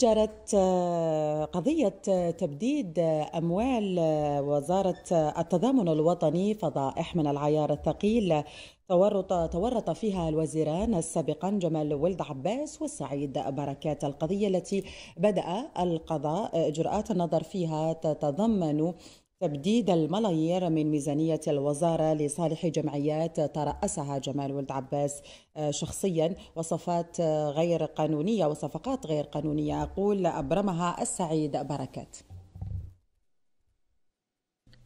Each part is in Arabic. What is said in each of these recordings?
جرت آه، قضية آه، تبديد آه، أموال وزارة التضامن الوطني فضائح من العيار الثقيل تورط تورط فيها الوزيران السابقان جمال ولد عباس والسعيد بركات القضية التي بدأ القضاء إجراءات النظر فيها تتضمن تبديد الملايير من ميزانية الوزارة لصالح جمعيات ترأسها جمال ولد عباس آه، شخصيا وصفات آه، غير قانونية وصفقات غير قانونية أقول أبرمها السعيد بركات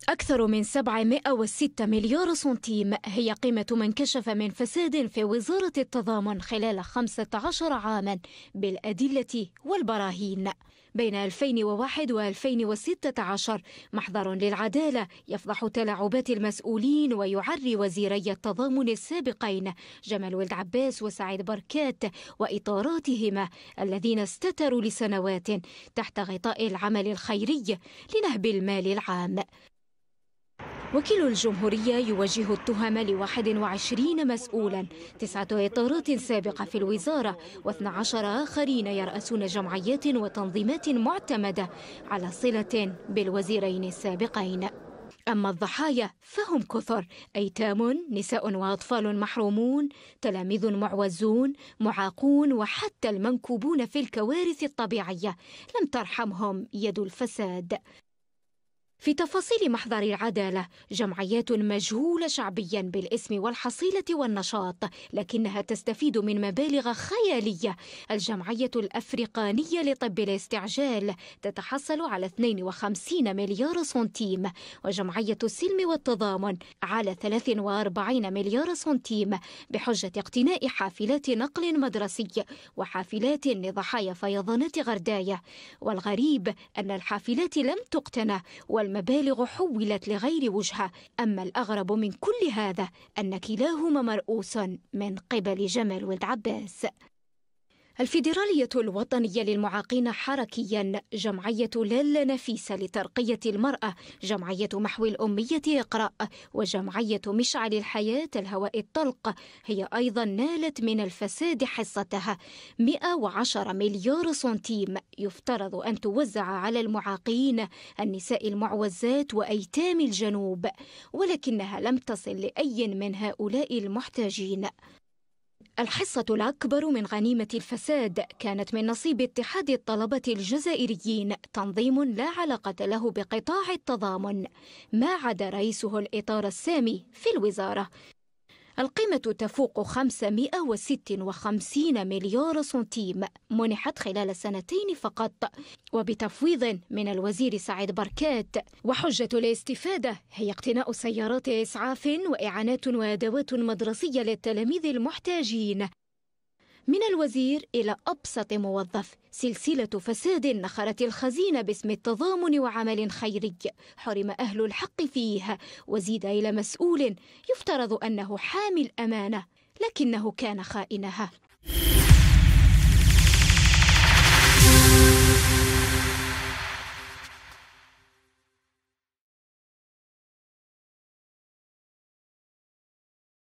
أكثر من 706 مليار سنتيم هي قيمة ما انكشف من فساد في وزارة التضامن خلال 15 عاما بالأدلة والبراهين بين 2001 و 2016 محضر للعدالة يفضح تلاعبات المسؤولين ويعري وزيري التضامن السابقين جمال ولد عباس وسعيد بركات وإطاراتهما الذين استتروا لسنوات تحت غطاء العمل الخيري لنهب المال العام وكيل الجمهورية يوجه التهم ل 21 مسؤولا تسعة إطارات سابقة في الوزارة و12 آخرين يرأسون جمعيات وتنظيمات معتمدة على صلة بالوزيرين السابقين أما الضحايا فهم كثر أيتام نساء وأطفال محرومون تلاميذ معوزون معاقون وحتى المنكوبون في الكوارث الطبيعية لم ترحمهم يد الفساد في تفاصيل محضر العدالة جمعيات مجهولة شعبيا بالاسم والحصيلة والنشاط لكنها تستفيد من مبالغ خيالية الجمعية الأفريقانية لطب الاستعجال تتحصل على 52 مليار سنتيم وجمعية السلم والتضامن على 43 مليار سنتيم بحجة اقتناء حافلات نقل مدرسي وحافلات لضحايا فيضانات غرداية والغريب أن الحافلات لم تقتنى والم المبالغ حولت لغير وجهة أما الأغرب من كل هذا أن كلاهما مرؤوس من قبل جمال ولد عباس الفيدرالية الوطنية للمعاقين حركيا جمعية لالا نفيسة لترقية المرأة جمعية محو الأمية اقرأ وجمعية مشعل الحياة الهواء الطلق هي أيضا نالت من الفساد حصتها 110 مليار سنتيم يفترض أن توزع على المعاقين النساء المعوزات وأيتام الجنوب ولكنها لم تصل لأي من هؤلاء المحتاجين الحصة الأكبر من غنيمة الفساد كانت من نصيب اتحاد الطلبة الجزائريين تنظيم لا علاقة له بقطاع التضامن ما عدا رئيسه الإطار السامي في الوزارة القيمة تفوق 556 مليار سنتيم منحت خلال سنتين فقط وبتفويض من الوزير سعيد بركات وحجة الاستفادة هي اقتناء سيارات إسعاف وإعانات وأدوات مدرسية للتلاميذ المحتاجين من الوزير إلى أبسط موظف سلسلة فساد نخرت الخزينة باسم التضامن وعمل خيري حرم أهل الحق فيها وزيد إلى مسؤول يفترض أنه حامي الأمانة لكنه كان خائنها